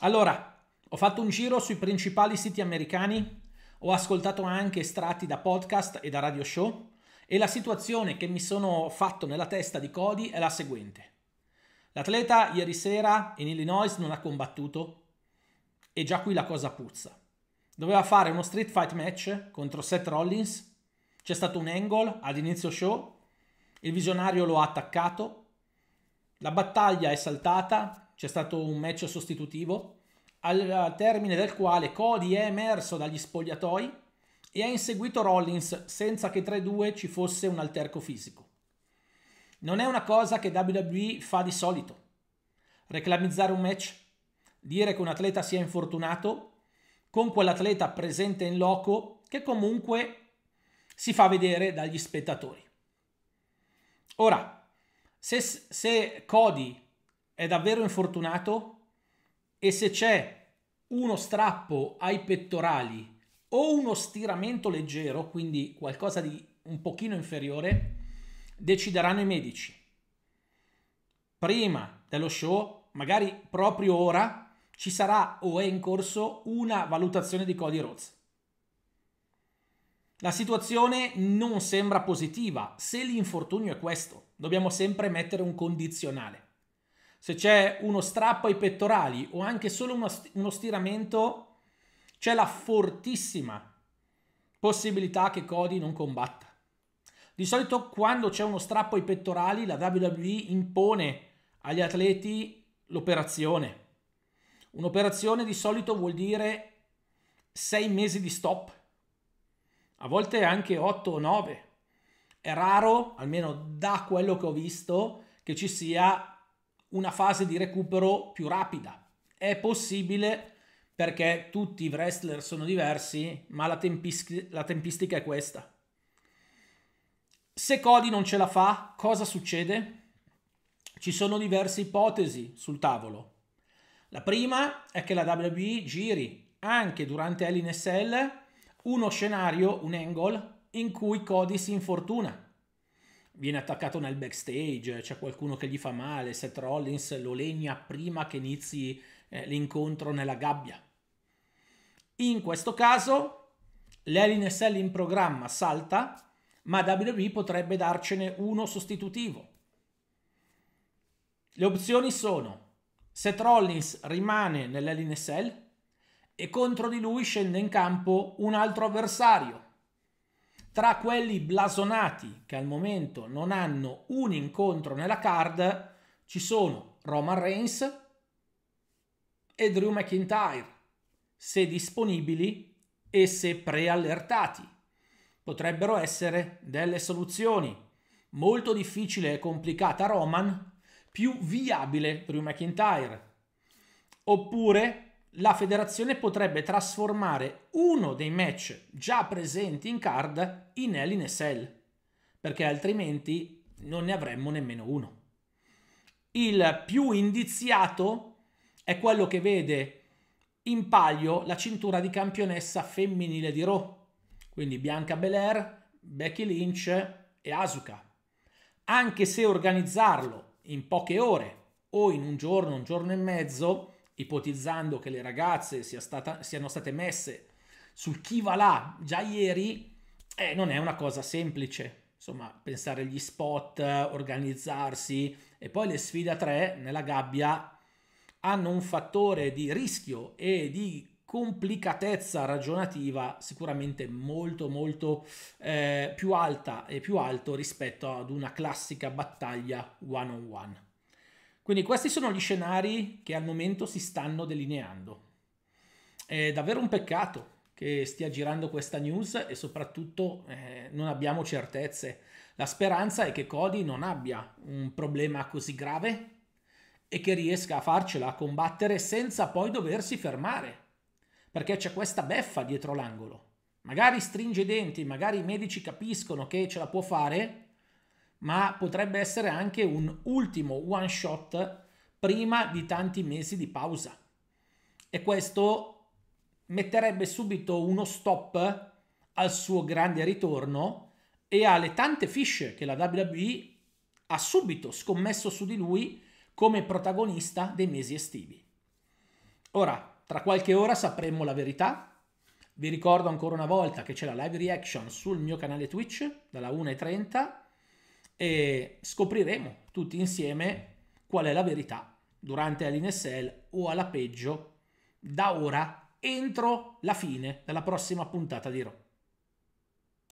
Allora, ho fatto un giro sui principali siti americani, ho ascoltato anche estratti da podcast e da radio show e la situazione che mi sono fatto nella testa di Cody è la seguente. L'atleta ieri sera in Illinois non ha combattuto e già qui la cosa puzza. Doveva fare uno street fight match contro Seth Rollins, c'è stato un angle ad inizio show, il visionario lo ha attaccato, la battaglia è saltata, c'è stato un match sostitutivo al termine del quale Cody è emerso dagli spogliatoi e ha inseguito Rollins senza che tra i due ci fosse un alterco fisico. Non è una cosa che WWE fa di solito. Reclamizzare un match, dire che un atleta sia infortunato, con quell'atleta presente in loco che comunque si fa vedere dagli spettatori. Ora, se, se Cody è davvero infortunato e se c'è uno strappo ai pettorali o uno stiramento leggero, quindi qualcosa di un pochino inferiore, decideranno i medici. Prima dello show, magari proprio ora, ci sarà o è in corso una valutazione di Cody Rhodes. La situazione non sembra positiva se l'infortunio è questo. Dobbiamo sempre mettere un condizionale se c'è uno strappo ai pettorali o anche solo uno, stiramento, c'è la fortissima possibilità che Cody non combatta. Di solito quando c'è uno strappo ai pettorali, la WWE impone agli atleti l'operazione. Un'operazione di solito vuol dire sei mesi di stop, a volte anche otto o nove. È raro, almeno da quello che ho visto, che ci sia una fase di recupero più rapida. È possibile perché tutti i wrestler sono diversi, ma la, tempis- la tempistica è questa. Se Cody non ce la fa, cosa succede? Ci sono diverse ipotesi sul tavolo. La prima è che la WWE giri anche durante l'NSL uno scenario, un angle, in cui Cody si infortuna viene attaccato nel backstage, c'è qualcuno che gli fa male, Seth Rollins lo legna prima che inizi eh, l'incontro nella gabbia. In questo caso l'LNSL in programma salta, ma WWE potrebbe darcene uno sostitutivo. Le opzioni sono Seth Rollins rimane nell'LNSL e contro di lui scende in campo un altro avversario tra quelli blasonati che al momento non hanno un incontro nella card ci sono Roman Reigns e Drew McIntyre, se disponibili e se preallertati. Potrebbero essere delle soluzioni. Molto difficile e complicata Roman, più viabile Drew McIntyre. Oppure la federazione potrebbe trasformare uno dei match già presenti in card in Hell in a Cell, perché altrimenti non ne avremmo nemmeno uno. Il più indiziato è quello che vede in palio la cintura di campionessa femminile di Raw, quindi Bianca Belair, Becky Lynch e Asuka. Anche se organizzarlo in poche ore o in un giorno, un giorno e mezzo, ipotizzando che le ragazze sia stata, siano state messe sul chi va là già ieri, eh, non è una cosa semplice. Insomma, pensare agli spot, organizzarsi e poi le sfide a tre nella gabbia hanno un fattore di rischio e di complicatezza ragionativa sicuramente molto molto eh, più alta e più alto rispetto ad una classica battaglia one on one. Quindi questi sono gli scenari che al momento si stanno delineando. È davvero un peccato che stia girando questa news e soprattutto eh, non abbiamo certezze. La speranza è che Cody non abbia un problema così grave e che riesca a farcela a combattere senza poi doversi fermare, perché c'è questa beffa dietro l'angolo. Magari stringe i denti, magari i medici capiscono che ce la può fare, ma potrebbe essere anche un ultimo one shot prima di tanti mesi di pausa. E questo metterebbe subito uno stop al suo grande ritorno e alle tante fiche che la WWE ha subito scommesso su di lui come protagonista dei mesi estivi. Ora, tra qualche ora sapremo la verità. Vi ricordo ancora una volta che c'è la live reaction sul mio canale Twitch dalla 1.30 e scopriremo tutti insieme qual è la verità durante l'INSL o alla peggio da ora entro la fine della prossima puntata di Rock.